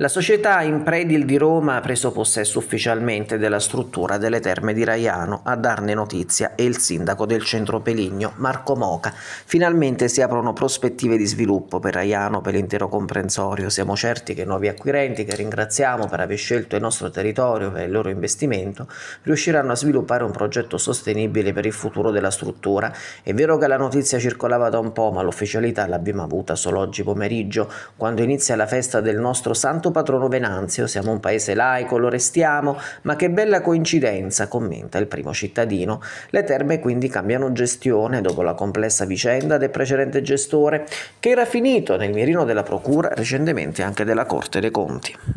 La società Impredil di Roma ha preso possesso ufficialmente della struttura delle terme di Raiano. A darne notizia è il sindaco del centro Peligno, Marco Moca. Finalmente si aprono prospettive di sviluppo per Raiano, per l'intero comprensorio. Siamo certi che i nuovi acquirenti, che ringraziamo per aver scelto il nostro territorio per il loro investimento, riusciranno a sviluppare un progetto sostenibile per il futuro della struttura. È vero che la notizia circolava da un po', ma l'ufficialità l'abbiamo avuta solo oggi pomeriggio, quando inizia la festa del nostro santo santo patrono Venanzio, siamo un paese laico, lo restiamo, ma che bella coincidenza, commenta il primo cittadino. Le terme quindi cambiano gestione dopo la complessa vicenda del precedente gestore, che era finito nel mirino della Procura, recentemente anche della Corte dei Conti.